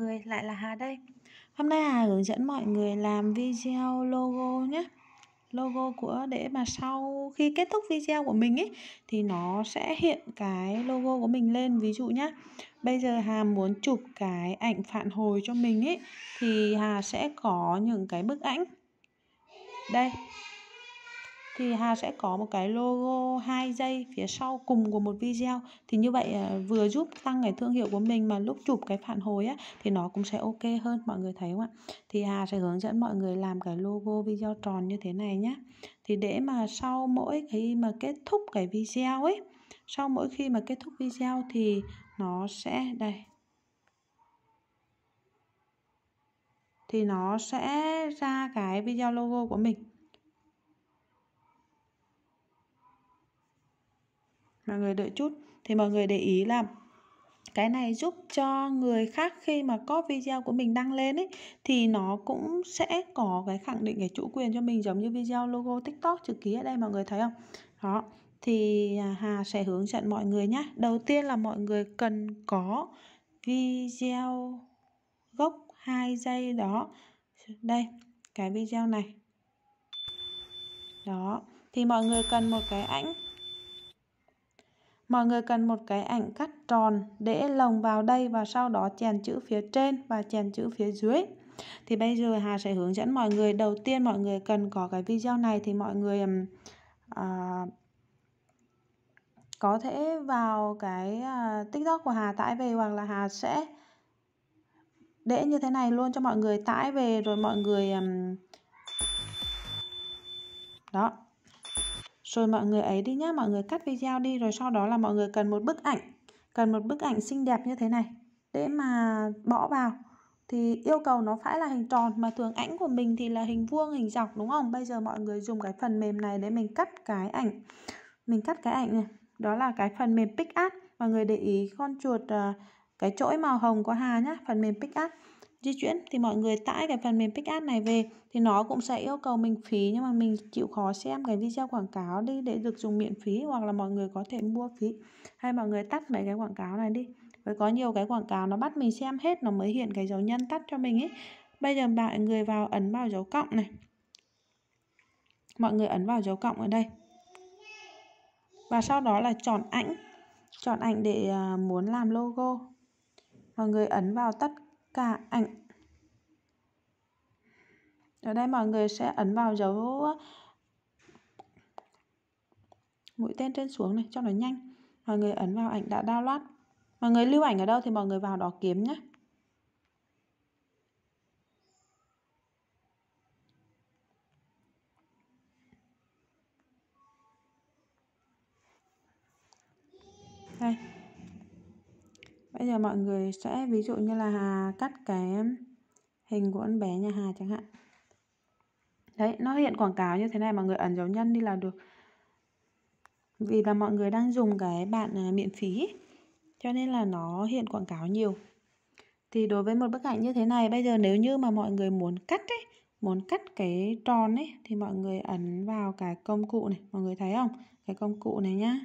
người, lại là Hà đây Hôm nay Hà hướng dẫn mọi người làm video logo nhé Logo của để mà sau khi kết thúc video của mình ấy Thì nó sẽ hiện cái logo của mình lên Ví dụ nhá Bây giờ Hà muốn chụp cái ảnh phản hồi cho mình ấy Thì Hà sẽ có những cái bức ảnh Đây thì Hà sẽ có một cái logo 2 giây phía sau cùng của một video thì như vậy à, vừa giúp tăng cái thương hiệu của mình mà lúc chụp cái phản hồi á thì nó cũng sẽ ok hơn mọi người thấy không ạ thì Hà sẽ hướng dẫn mọi người làm cái logo video tròn như thế này nhé thì để mà sau mỗi khi mà kết thúc cái video ấy sau mỗi khi mà kết thúc video thì nó sẽ đây thì nó sẽ ra cái video logo của mình mọi người đợi chút thì mọi người để ý là cái này giúp cho người khác khi mà có video của mình đăng lên ấy thì nó cũng sẽ có cái khẳng định cái chủ quyền cho mình giống như video logo tiktok chữ ký ở đây mọi người thấy không đó thì à, hà sẽ hướng dẫn mọi người nhé đầu tiên là mọi người cần có video gốc 2 giây đó đây cái video này đó thì mọi người cần một cái ảnh Mọi người cần một cái ảnh cắt tròn để lồng vào đây và sau đó chèn chữ phía trên và chèn chữ phía dưới. Thì bây giờ Hà sẽ hướng dẫn mọi người. Đầu tiên mọi người cần có cái video này thì mọi người à, có thể vào cái à, TikTok của Hà tải về hoặc là Hà sẽ để như thế này luôn cho mọi người tải về rồi mọi người à, đó rồi mọi người ấy đi nhá, mọi người cắt video đi rồi sau đó là mọi người cần một bức ảnh, cần một bức ảnh xinh đẹp như thế này để mà bỏ vào thì yêu cầu nó phải là hình tròn mà thường ảnh của mình thì là hình vuông hình dọc đúng không bây giờ mọi người dùng cái phần mềm này để mình cắt cái ảnh mình cắt cái ảnh này đó là cái phần mềm pick art mọi người để ý con chuột ờ, cái chỗi màu hồng của hà nhá phần mềm pick art di chuyển thì mọi người tải cái phần mềm PickApp này về thì nó cũng sẽ yêu cầu mình phí nhưng mà mình chịu khó xem cái video quảng cáo đi để được dùng miễn phí hoặc là mọi người có thể mua phí hay mọi người tắt mấy cái quảng cáo này đi với có nhiều cái quảng cáo nó bắt mình xem hết nó mới hiện cái dấu nhân tắt cho mình ấy bây giờ mọi người vào ấn vào dấu cộng này mọi người ấn vào dấu cộng ở đây và sau đó là chọn ảnh chọn ảnh để à, muốn làm logo mọi người ấn vào tất cả ảnh ở đây mọi người sẽ ấn vào dấu mũi tên trên xuống này cho nó nhanh mọi người ấn vào ảnh đã download mọi người lưu ảnh ở đâu thì mọi người vào đó kiếm nhé đây bây giờ mọi người sẽ ví dụ như là cắt cái hình của con bé nhà Hà chẳng hạn đấy nó hiện quảng cáo như thế này mọi người ẩn dấu nhân đi là được vì là mọi người đang dùng cái bạn à, miễn phí cho nên là nó hiện quảng cáo nhiều thì đối với một bức ảnh như thế này bây giờ nếu như mà mọi người muốn cắt ấy muốn cắt cái tròn ấy thì mọi người ấn vào cái công cụ này mọi người thấy không cái công cụ này nhá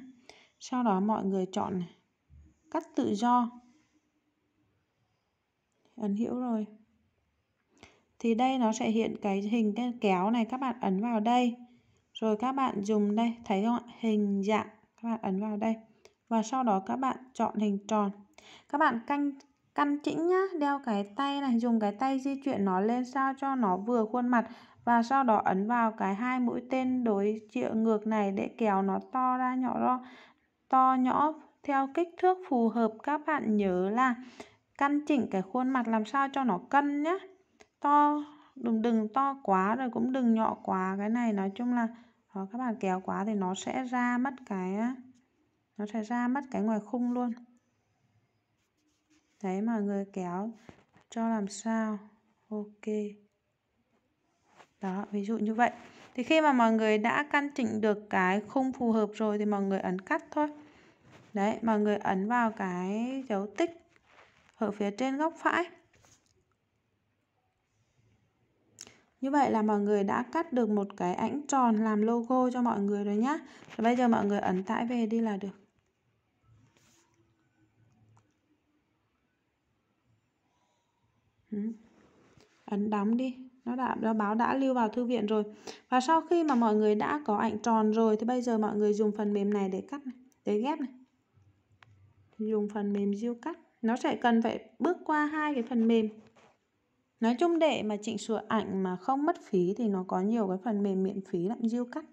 sau đó mọi người chọn này, cắt tự do ấn hữu rồi thì đây nó sẽ hiện cái hình cái kéo này các bạn ấn vào đây rồi các bạn dùng đây thấy không ạ hình dạng các bạn ấn vào đây và sau đó các bạn chọn hình tròn các bạn canh căn chỉnh nhá đeo cái tay này dùng cái tay di chuyển nó lên sao cho nó vừa khuôn mặt và sau đó ấn vào cái hai mũi tên đối chịu ngược này để kéo nó to ra nhỏ ro to nhỏ theo kích thước phù hợp các bạn nhớ là căn chỉnh cái khuôn mặt làm sao cho nó cân nhá, to đừng đừng to quá rồi cũng đừng nhỏ quá cái này nói chung là đó, ờ, các bạn kéo quá thì nó sẽ ra mất cái nó sẽ ra mất cái ngoài khung luôn đấy mọi người kéo cho làm sao ok đó ví dụ như vậy thì khi mà mọi người đã căn chỉnh được cái khung phù hợp rồi thì mọi người ấn cắt thôi đấy mọi người ấn vào cái dấu tích ở phía trên góc phải Như vậy là mọi người đã cắt được một cái ảnh tròn làm logo cho mọi người rồi nhá. Rồi bây giờ mọi người ấn tải về đi là được. Ấn đóng đi. Nó đã nó báo đã lưu vào thư viện rồi. Và sau khi mà mọi người đã có ảnh tròn rồi thì bây giờ mọi người dùng phần mềm này để cắt để ghép này. Dùng phần mềm diêu cắt nó sẽ cần phải bước qua hai cái phần mềm nói chung để mà chỉnh sửa ảnh mà không mất phí thì nó có nhiều cái phần mềm miễn phí lắm Ducat cắt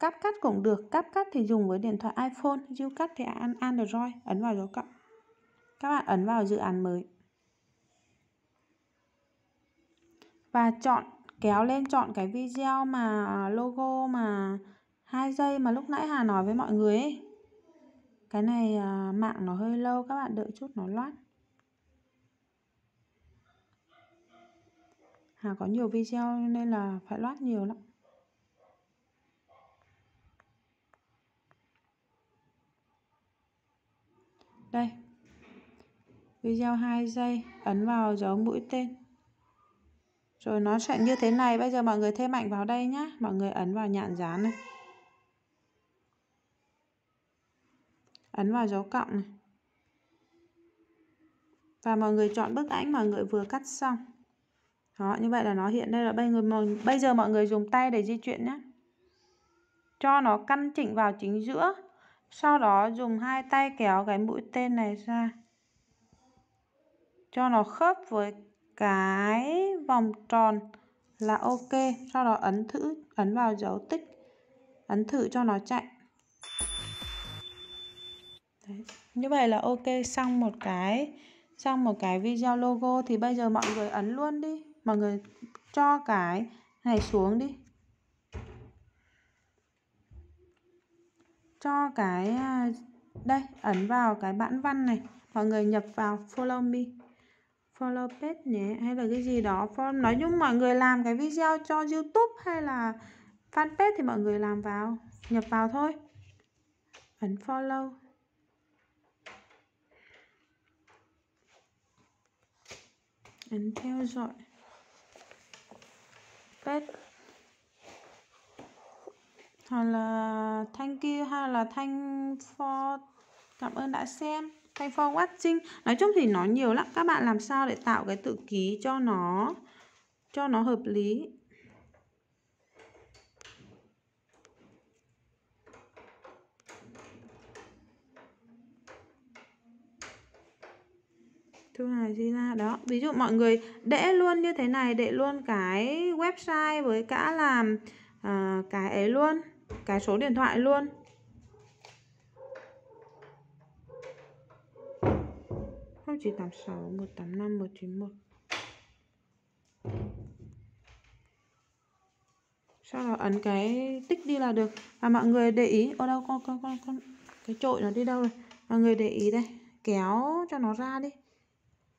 cắt cắt cũng được cắt cắt thì dùng với điện thoại iPhone cắt thì ăn Android ấn vào dấu cộng các bạn ấn vào dự án mới và chọn kéo lên chọn cái video mà logo mà hai giây mà lúc nãy Hà nói với mọi người ấy cái này à, mạng nó hơi lâu các bạn đợi chút nó loát Hà có nhiều video nên là phải loát nhiều lắm Đây Video 2 giây Ấn vào dấu mũi tên Rồi nó sẽ như thế này Bây giờ mọi người thêm mạnh vào đây nhá Mọi người ấn vào nhạn dán này ấn vào dấu cộng này. Và mọi người chọn bức ảnh mọi người vừa cắt xong. Đó, như vậy là nó hiện đây là bây giờ bây giờ mọi người dùng tay để di chuyển nhé. Cho nó căn chỉnh vào chính giữa. Sau đó dùng hai tay kéo cái mũi tên này ra. Cho nó khớp với cái vòng tròn là ok. Sau đó ấn thử, ấn vào dấu tích. Ấn thử cho nó chạy như vậy là ok xong một cái xong một cái video logo thì bây giờ mọi người ấn luôn đi mọi người cho cái này xuống đi cho cái à, đây ấn vào cái bản văn này mọi người nhập vào follow me follow page nhé hay là cái gì đó nói chung mọi người làm cái video cho youtube hay là fanpage thì mọi người làm vào nhập vào thôi ấn follow ấn theo dõi pet hoặc là thanh kia hay là thanh for cảm ơn đã xem thanh for watching nói chung thì nó nhiều lắm các bạn làm sao để tạo cái tự ký cho nó cho nó hợp lý thứ hài ra đó ví dụ mọi người để luôn như thế này để luôn cái website với cả làm uh, cái ấy luôn cái số điện thoại luôn không chỉ tám sáu một tám năm một chín một sau đó ấn cái tích đi là được và mọi người để ý ở đâu con con con con cái trội nó đi đâu rồi mọi người để ý đây kéo cho nó ra đi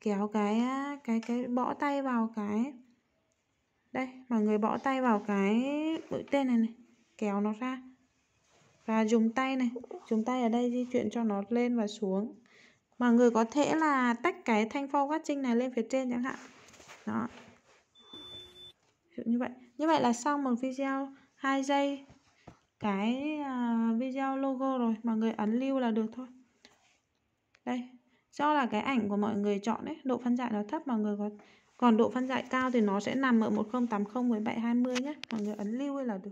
kéo cái cái cái bõ tay vào cái đây mọi người bõ tay vào cái mũi tên này này kéo nó ra và dùng tay này dùng tay ở đây di chuyển cho nó lên và xuống mọi người có thể là tách cái thanh phao gắt trinh này lên phía trên chẳng hạn đó như vậy như vậy là xong một video 2 giây cái à, video logo rồi mọi người ấn lưu là được thôi đây do là cái ảnh của mọi người chọn ấy độ phân giải nó thấp mọi người có còn độ phân giải cao thì nó sẽ nằm ở 1080 với 720 nhé mọi người ấn lưu là được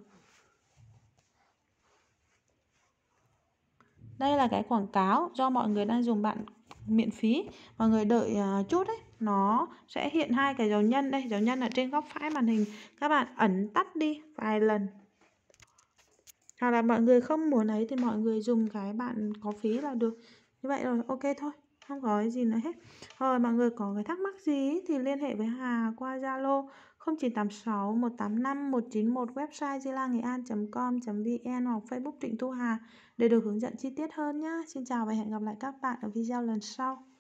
đây là cái quảng cáo do mọi người đang dùng bạn miễn phí mọi người đợi à, chút đấy nó sẽ hiện hai cái dấu nhân đây dấu nhân ở trên góc phải màn hình các bạn ấn tắt đi vài lần hoặc là mọi người không muốn ấy thì mọi người dùng cái bạn có phí là được như vậy rồi ok thôi không có gì nữa hết rồi mọi người có cái thắc mắc gì thì liên hệ với Hà qua Zalo 0986 185 191 website zilangnghệ-an.com.vn hoặc Facebook Trịnh Thu Hà để được hướng dẫn chi tiết hơn nhé. Xin chào và hẹn gặp lại các bạn ở video lần sau.